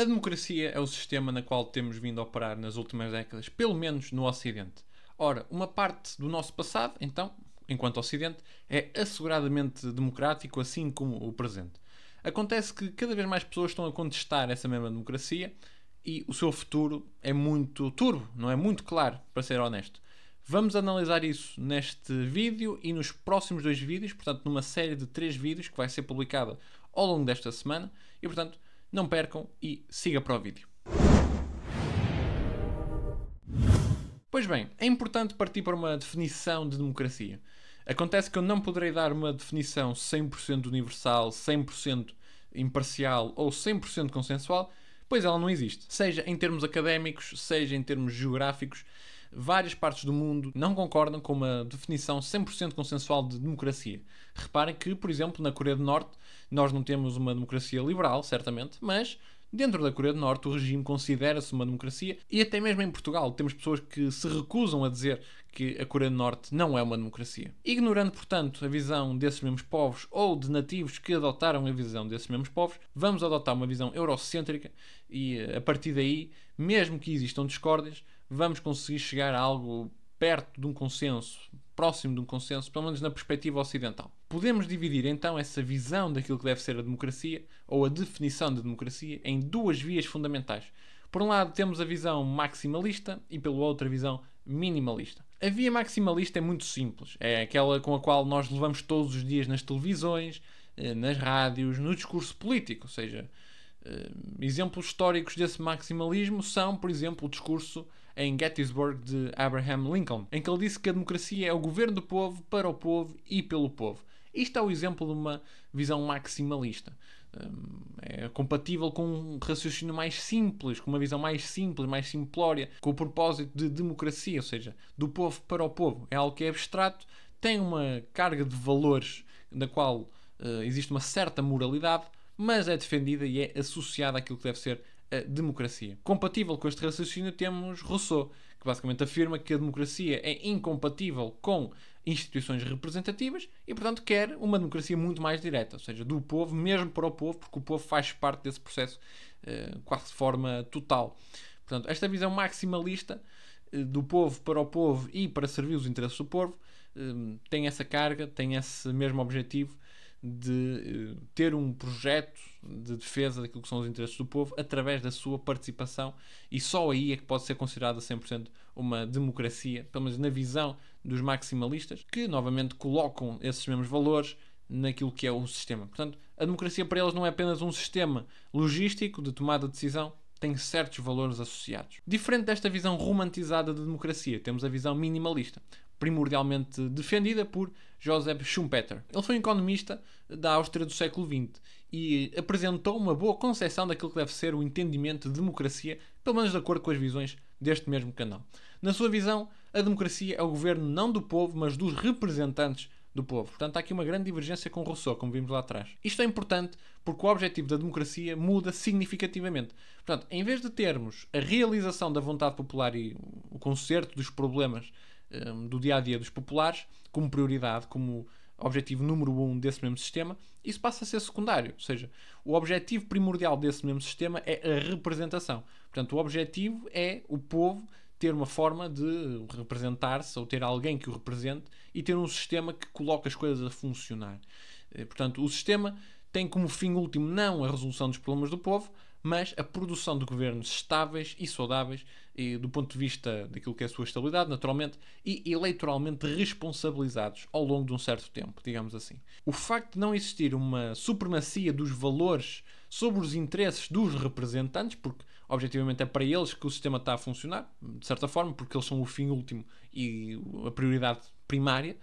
A democracia é o sistema na qual temos vindo a operar nas últimas décadas, pelo menos no Ocidente. Ora, uma parte do nosso passado, então, enquanto Ocidente, é asseguradamente democrático, assim como o presente. Acontece que cada vez mais pessoas estão a contestar essa mesma democracia e o seu futuro é muito turbo, não é muito claro, para ser honesto. Vamos analisar isso neste vídeo e nos próximos dois vídeos, portanto, numa série de três vídeos que vai ser publicada ao longo desta semana. E, portanto, não percam e siga para o vídeo. Pois bem, é importante partir para uma definição de democracia. Acontece que eu não poderei dar uma definição 100% universal, 100% imparcial ou 100% consensual, pois ela não existe. Seja em termos académicos, seja em termos geográficos, várias partes do mundo não concordam com uma definição 100% consensual de democracia. Reparem que, por exemplo, na Coreia do Norte, nós não temos uma democracia liberal, certamente, mas Dentro da Coreia do Norte, o regime considera-se uma democracia e até mesmo em Portugal temos pessoas que se recusam a dizer que a Coreia do Norte não é uma democracia. Ignorando, portanto, a visão desses mesmos povos ou de nativos que adotaram a visão desses mesmos povos, vamos adotar uma visão eurocêntrica e eh, a partir daí, mesmo que existam discórdias, vamos conseguir chegar a algo perto de um consenso, próximo de um consenso, pelo menos na perspectiva ocidental. Podemos dividir então essa visão daquilo que deve ser a democracia, ou a definição de democracia, em duas vias fundamentais. Por um lado, temos a visão maximalista e, pelo outro, a visão minimalista. A via maximalista é muito simples, é aquela com a qual nós levamos todos os dias nas televisões, eh, nas rádios, no discurso político. Ou seja, eh, exemplos históricos desse maximalismo são, por exemplo, o discurso em Gettysburg de Abraham Lincoln, em que ele disse que a democracia é o governo do povo, para o povo e pelo povo. Isto é o exemplo de uma visão maximalista. Hum, é compatível com um raciocínio mais simples, com uma visão mais simples, mais simplória, com o propósito de democracia, ou seja, do povo para o povo. É algo que é abstrato, tem uma carga de valores na qual uh, existe uma certa moralidade, mas é defendida e é associada àquilo que deve ser a democracia. Compatível com este raciocínio temos Rousseau, que basicamente afirma que a democracia é incompatível com instituições representativas e, portanto, quer uma democracia muito mais direta, ou seja, do povo, mesmo para o povo, porque o povo faz parte desse processo eh, quase de forma total. Portanto, esta visão maximalista eh, do povo para o povo e para servir os interesses do povo eh, tem essa carga, tem esse mesmo objetivo de eh, ter um projeto de defesa daquilo que são os interesses do povo através da sua participação e só aí é que pode ser considerada 100% uma democracia, pelo menos na visão dos maximalistas, que novamente colocam esses mesmos valores naquilo que é o sistema. Portanto, a democracia para eles não é apenas um sistema logístico de tomada de decisão, tem certos valores associados. Diferente desta visão romantizada de democracia, temos a visão minimalista primordialmente defendida por Joseph Schumpeter. Ele foi um economista da Áustria do século XX e apresentou uma boa concepção daquilo que deve ser o entendimento de democracia, pelo menos de acordo com as visões deste mesmo canal. Na sua visão, a democracia é o governo não do povo, mas dos representantes do povo. Portanto, há aqui uma grande divergência com Rousseau, como vimos lá atrás. Isto é importante porque o objetivo da democracia muda significativamente. Portanto, em vez de termos a realização da vontade popular e o conserto dos problemas um, ehm, do dia a dia dos populares como prioridade, como objetivo número um desse mesmo sistema, isso passa a ser secundário. Ou seja, o objetivo primordial desse mesmo sistema é a representação. Portanto, o objetivo é o povo ter uma forma de representar-se ou ter alguém que o represente e ter um sistema que coloque as coisas a funcionar. Eh, portanto, o sistema tem como fim último não a resolução dos problemas do povo, mas a produção de governos estáveis e saudáveis, e, do ponto de vista daquilo que é a sua estabilidade, naturalmente, e eleitoralmente responsabilizados ao longo de um certo tempo, digamos assim. O facto de não existir uma supremacia dos valores sobre os interesses dos representantes, porque objetivamente é para eles que o sistema está a funcionar, de certa forma, porque eles são o fim último e a prioridade primária,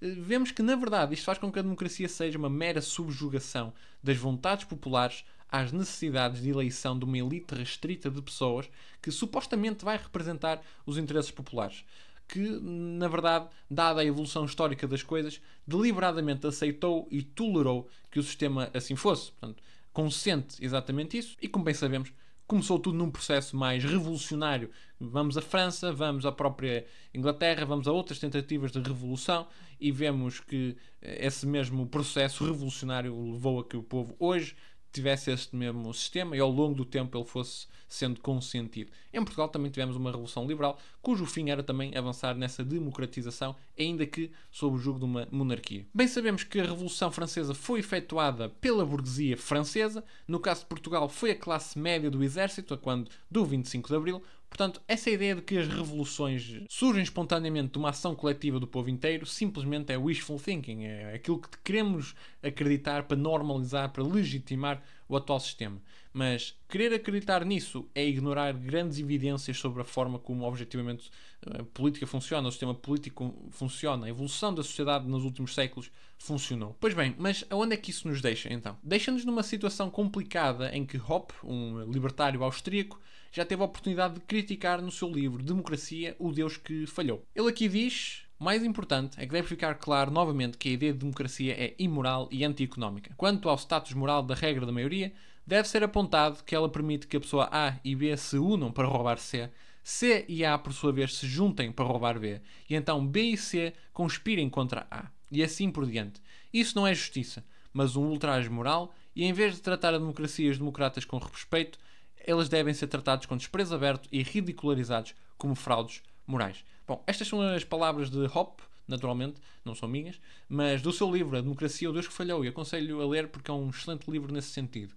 eh, vemos que, na verdade, isto faz com que a democracia seja uma mera subjugação das vontades populares às necessidades de eleição de uma elite restrita de pessoas que supostamente vai representar os interesses populares. Que, na verdade, dada a evolução histórica das coisas, deliberadamente aceitou e tolerou que o sistema assim fosse. Portanto, consente exatamente isso e, como bem sabemos, começou tudo num processo mais revolucionário. Vamos à França, vamos à própria Inglaterra, vamos a outras tentativas de revolução e vemos que esse mesmo processo revolucionário levou a que o povo hoje tivesse este mesmo sistema e ao longo do tempo ele fosse sendo consentido. Em Portugal também tivemos uma revolução liberal, cujo fim era também avançar nessa democratização, ainda que sob o jugo de uma monarquia. Bem sabemos que a Revolução Francesa foi efetuada pela burguesia francesa, no caso de Portugal foi a classe média do exército, quando do 25 de Abril, Portanto, essa ideia de que as revoluções surgem espontaneamente de uma ação coletiva do povo inteiro simplesmente é wishful thinking, é aquilo que queremos acreditar para normalizar, para legitimar o atual sistema. Mas querer acreditar nisso é ignorar grandes evidências sobre a forma como objetivamente a eh, política funciona, o sistema político funciona, a evolução da sociedade nos últimos séculos funcionou. Pois bem, mas aonde é que isso nos deixa então? Deixa-nos numa situação complicada em que Hoppe, um libertário austríaco, já teve a oportunidade de criticar no seu livro Democracia o Deus que Falhou. Ele aqui diz mais importante é que deve ficar claro novamente que a ideia de democracia é imoral e antieconómica. Quanto ao status moral da regra da maioria, deve ser apontado que ela permite que a pessoa A e B se unam para roubar C, C e A, por sua vez, se juntem para roubar B, e então B e C conspirem contra A, e assim por diante. Isso não é justiça, mas um ultraje moral, e em vez de tratar a democracia e os democratas com respeito, elas devem ser tratadas com desprezo aberto e ridicularizados como fraudes morais. Bom, estas são as palavras de Hoppe, naturalmente, não são minhas, mas do seu livro A Democracia, o Deus que Falhou, e aconselho a ler porque é um excelente livro nesse sentido,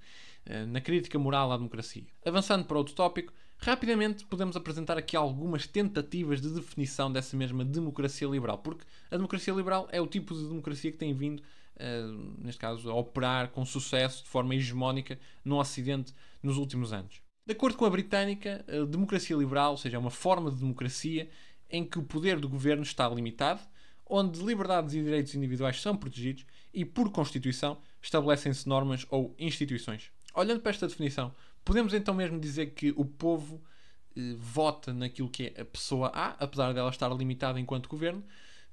eh, na crítica moral à democracia. Avançando para outro tópico, Rapidamente podemos apresentar aqui algumas tentativas de definição dessa mesma democracia liberal, porque a democracia liberal é o tipo de democracia que tem vindo, eh, neste caso, a operar com sucesso de forma hegemónica no Ocidente nos últimos anos. De acordo com a britânica, a democracia liberal, ou seja, é uma forma de democracia em que o poder do governo está limitado, onde liberdades e direitos individuais são protegidos e, por Constituição, estabelecem-se normas ou instituições. Olhando para esta definição, podemos então mesmo dizer que o povo eh, vota naquilo que é a pessoa A, apesar dela estar limitada enquanto governo,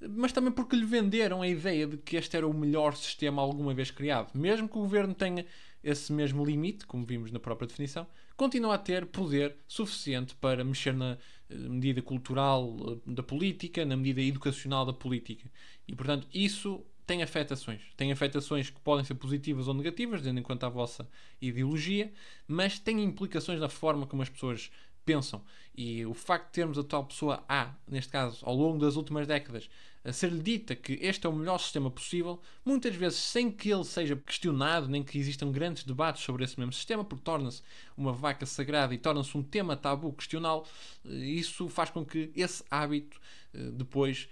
mas também porque lhe venderam a ideia de que este era o melhor sistema alguma vez criado. Mesmo que o governo tenha esse mesmo limite, como vimos na própria definição, continua a ter poder suficiente para mexer na, eh, medida cultural eh, da política, na medida educacional da política. E, portanto, isso tem afetações. Tem afetações que podem ser positivas ou negativas, tendo em conta a vossa ideologia, mas tem implicações na forma como as pessoas pensam. E o facto de termos a tal pessoa A, neste caso, ao longo das últimas décadas, a ser-lhe dita que este é o melhor sistema possível, muitas vezes sem que ele seja questionado, nem que existam grandes debates sobre esse mesmo sistema, porque torna-se uma vaca sagrada e torna-se um tema tabu questional, eh, isso faz com que esse hábito eh, depois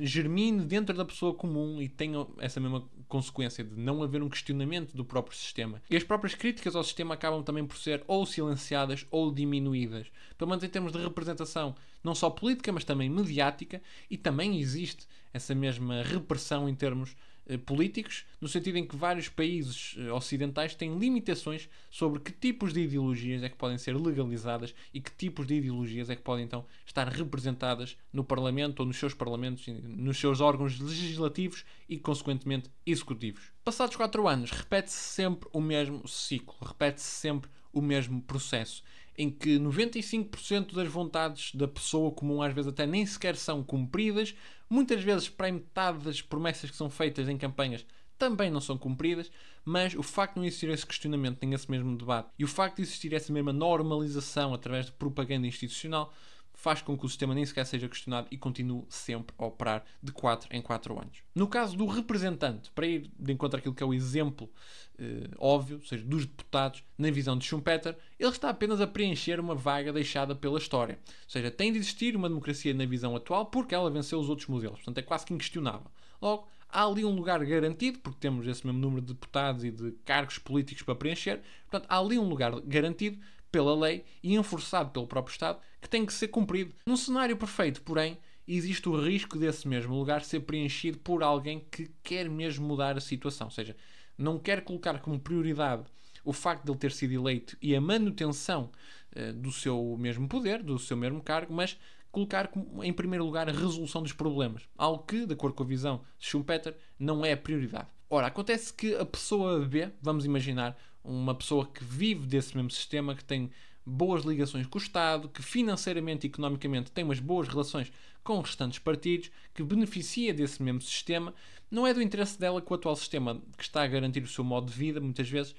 germine dentro da pessoa comum e tenha essa mesma consequência de não haver um questionamento do próprio sistema. E as próprias críticas ao sistema acabam também por ser ou silenciadas ou diminuídas, pelo menos em termos de representação, não só política, mas também mediática, e também existe essa mesma repressão em termos eh, políticos, no sentido em que vários países eh, ocidentais têm limitações sobre que tipos de ideologias é que podem ser legalizadas e que tipos de ideologias é que podem então estar representadas no Parlamento ou nos seus parlamentos, nos seus órgãos legislativos e, consequentemente, executivos. Passados quatro anos, repete-se sempre o mesmo ciclo, repete-se sempre o mesmo processo em que 95% das vontades da pessoa comum às vezes até nem sequer são cumpridas, muitas vezes para metade das promessas que são feitas em campanhas também não são cumpridas, mas o facto de não existir esse questionamento, nem esse mesmo debate, e o facto de existir essa mesma normalização através de propaganda institucional, faz com que o sistema nem sequer seja questionado e continue sempre a operar de 4 em 4 anos. No caso do representante, para ir de encontro àquilo que é o exemplo eh, óbvio, ou seja, dos deputados, na visão de Schumpeter, ele está apenas a preencher uma vaga deixada pela história. Ou seja, tem de existir uma democracia na visão atual porque ela venceu os outros modelos. Portanto, é quase que inquestionável. Logo, há ali um lugar garantido, porque temos esse mesmo número de deputados e de cargos políticos para preencher, portanto, há ali um lugar garantido pela lei e enforçado pelo próprio Estado, que tem que ser cumprido. Num cenário perfeito, porém, existe o risco desse mesmo lugar ser preenchido por alguém que quer mesmo mudar a situação, ou seja, não quer colocar como prioridade o facto de ele ter sido eleito e a manutenção uh, do seu mesmo poder, do seu mesmo cargo, mas colocar em primeiro lugar a resolução dos problemas, algo que, de acordo com a visão de Schumpeter, não é a prioridade. Ora, acontece que a pessoa B, vamos imaginar, uma pessoa que vive desse mesmo sistema, que tem boas ligações com o Estado, que financeiramente e economicamente tem umas boas relações com os restantes partidos, que beneficia desse mesmo sistema, não é do interesse dela que o atual sistema que está a garantir o seu modo de vida, muitas vezes,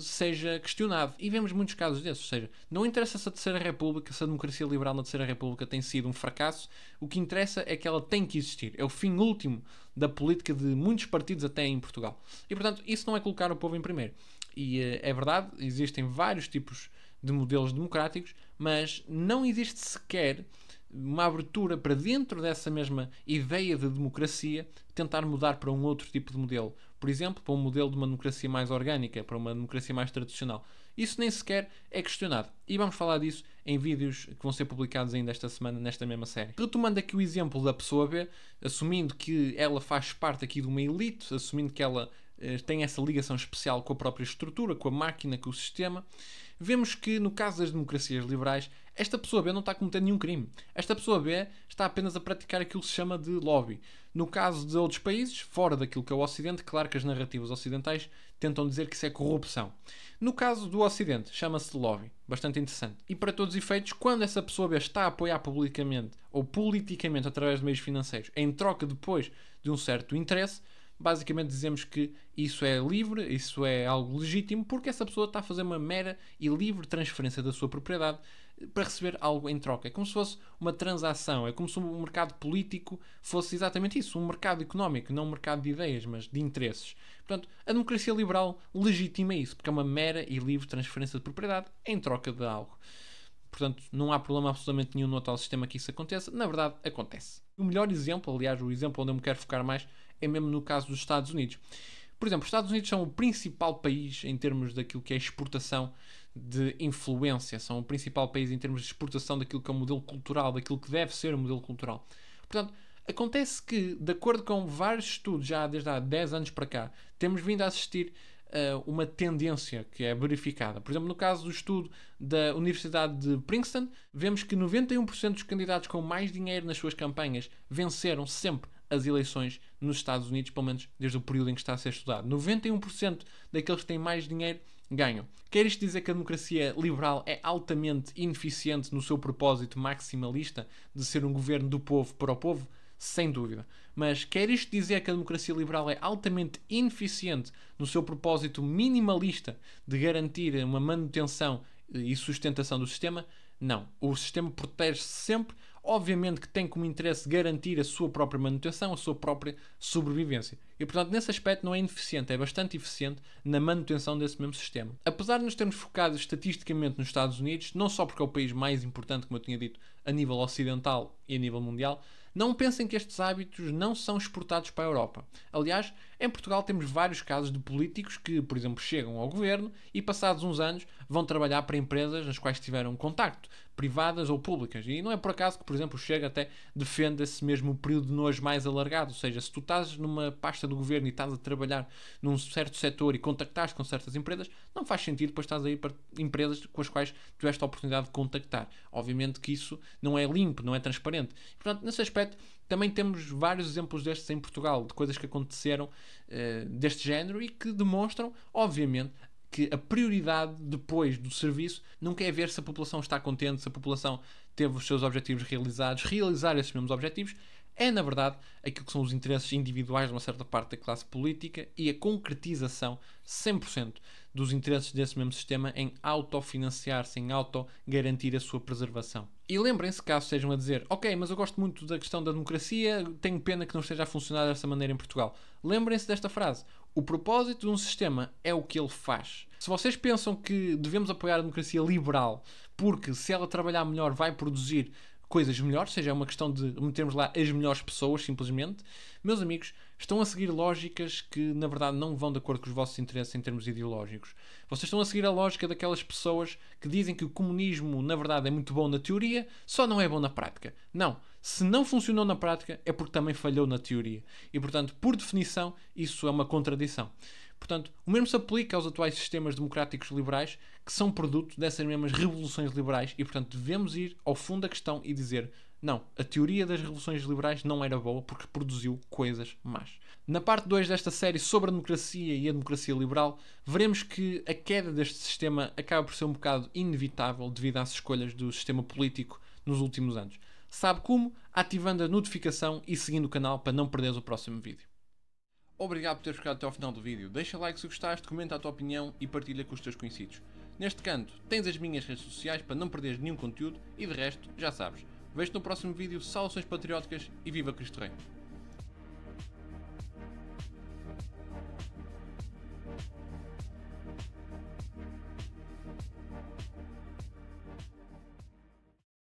seja questionado. E vemos muitos casos desses, ou seja, não interessa se a Terceira República, se a democracia liberal na Terceira República tem sido um fracasso, o que interessa é que ela tem que existir. É o fim último da política de muitos partidos até em Portugal. E portanto, isso não é colocar o povo em primeiro. E eh, é verdade, existem vários tipos de modelos democráticos, mas não existe sequer uma abertura para dentro dessa mesma ideia de democracia tentar mudar para um outro tipo de modelo por exemplo, para um modelo de uma democracia mais orgânica, para uma democracia mais tradicional. Isso nem sequer é questionado. E vamos falar disso em vídeos que vão ser publicados ainda esta semana, nesta mesma série. Retomando aqui o exemplo da pessoa B, assumindo que ela faz parte aqui de uma elite, assumindo que ela eh, tem essa ligação especial com a própria estrutura, com a máquina, com o sistema, vemos que no caso das democracias liberais, esta pessoa B não está cometendo nenhum crime. Esta pessoa B está apenas a praticar aquilo que se chama de lobby. No caso de outros países, fora daquilo que é o Ocidente, claro que as narrativas ocidentais tentam dizer que isso é corrupção. No caso do Ocidente, chama-se lobby. Bastante interessante. E para todos os efeitos, quando essa pessoa está a apoiar publicamente ou politicamente através de meios financeiros, em troca depois de um certo interesse, basicamente dizemos que isso é livre, isso é algo legítimo, porque essa pessoa está a fazer uma mera e livre transferência da sua propriedade para receber algo em troca. É como se fosse uma transação, é como se o um mercado político fosse exatamente isso, um mercado económico, não um mercado de ideias, mas de interesses. Portanto, a democracia liberal legitima isso, porque é uma mera e livre transferência de propriedade em troca de algo. Portanto, não há problema absolutamente nenhum no atual sistema que isso aconteça. Na verdade, acontece. O melhor exemplo, aliás, o exemplo onde eu me quero focar mais, é mesmo no caso dos Estados Unidos. Por exemplo, os Estados Unidos são o principal país em termos daquilo que é exportação de influência, são o principal país em termos de exportação daquilo que é o modelo cultural, daquilo que deve ser o modelo cultural. Portanto, acontece que, de acordo com vários estudos, já desde há 10 anos para cá, temos vindo a assistir a eh, uma tendência que é verificada. Por exemplo, no caso do estudo da Universidade de Princeton, vemos que 91% dos candidatos com mais dinheiro nas suas campanhas venceram sempre as eleições nos Estados Unidos, pelo menos desde o período em que está a ser estudado. 91% daqueles que têm mais dinheiro ganham. Quer isto dizer que a democracia liberal é altamente ineficiente no seu propósito maximalista de ser um governo do povo para o povo? Sem dúvida. Mas quer isto dizer que a democracia liberal é altamente ineficiente no seu propósito minimalista de garantir uma manutenção e sustentação do sistema? Não. O sistema protege-se sempre obviamente que tem como interesse garantir a sua própria manutenção, a sua própria sobrevivência. E portanto, nesse aspecto, não é ineficiente, é bastante eficiente na manutenção desse mesmo sistema. Apesar de nos termos focado estatisticamente nos Estados Unidos, não só porque é o país mais importante, como eu tinha dito, a nível ocidental e a nível mundial, não pensem que estes hábitos não são exportados para a Europa. Aliás, em Portugal temos vários casos de políticos que, por exemplo, chegam ao governo e, passados uns anos, vão trabalhar para empresas nas quais tiveram contacto, privadas ou públicas. E não é por acaso que, por exemplo, chega até defende esse mesmo período de nojo mais alargado. Ou seja, se tu estás numa pasta do governo e estás a trabalhar num certo setor e contactares com certas empresas, não faz sentido depois estás aí para empresas com as quais tiveste a oportunidade de contactar. Obviamente que isso não é limpo, não é transparente. Portanto, nesse aspecto, também temos vários exemplos destes em Portugal, de coisas que aconteceram uh, deste género e que demonstram, obviamente, que a prioridade depois do serviço nunca é ver se a população está contente, se a população teve os seus objetivos realizados, realizar esses mesmos objetivos. É, na verdade, aquilo que são os interesses individuais de uma certa parte da classe política e a concretização 100% dos interesses desse mesmo sistema em autofinanciar-se, em auto-garantir a sua preservação. E lembrem-se, caso sejam a dizer, ok, mas eu gosto muito da questão da democracia, tenho pena que não esteja a funcionar dessa maneira em Portugal. Lembrem-se desta frase: o propósito de um sistema é o que ele faz. Se vocês pensam que devemos apoiar a democracia liberal porque se ela trabalhar melhor vai produzir coisas melhores, seja, é uma questão de metermos lá as melhores pessoas, simplesmente. Meus amigos, estão a seguir lógicas que, na verdade, não vão de acordo com os vossos interesses em termos ideológicos. Vocês estão a seguir a lógica daquelas pessoas que dizem que o comunismo, na verdade, é muito bom na teoria, só não é bom na prática. Não. Se não funcionou na prática, é porque também falhou na teoria. E, portanto, por definição, isso é uma contradição. Portanto, o mesmo se aplica aos atuais sistemas democráticos liberais, que são produto dessas mesmas revoluções liberais, e portanto devemos ir ao fundo da questão e dizer: não, a teoria das revoluções liberais não era boa porque produziu coisas más. Na parte 2 desta série sobre a democracia e a democracia liberal, veremos que a queda deste sistema acaba por ser um bocado inevitável devido às escolhas do sistema político nos últimos anos. Sabe como? Ativando a notificação e seguindo o canal para não perderes o próximo vídeo. Obrigado por teres ficado até ao final do vídeo. Deixa like se gostaste, comenta a tua opinião e partilha com os teus conhecidos. Neste canto, tens as minhas redes sociais para não perderes nenhum conteúdo e de resto, já sabes. Vejo-te no próximo vídeo, saudações patrióticas e viva Cristo Rei!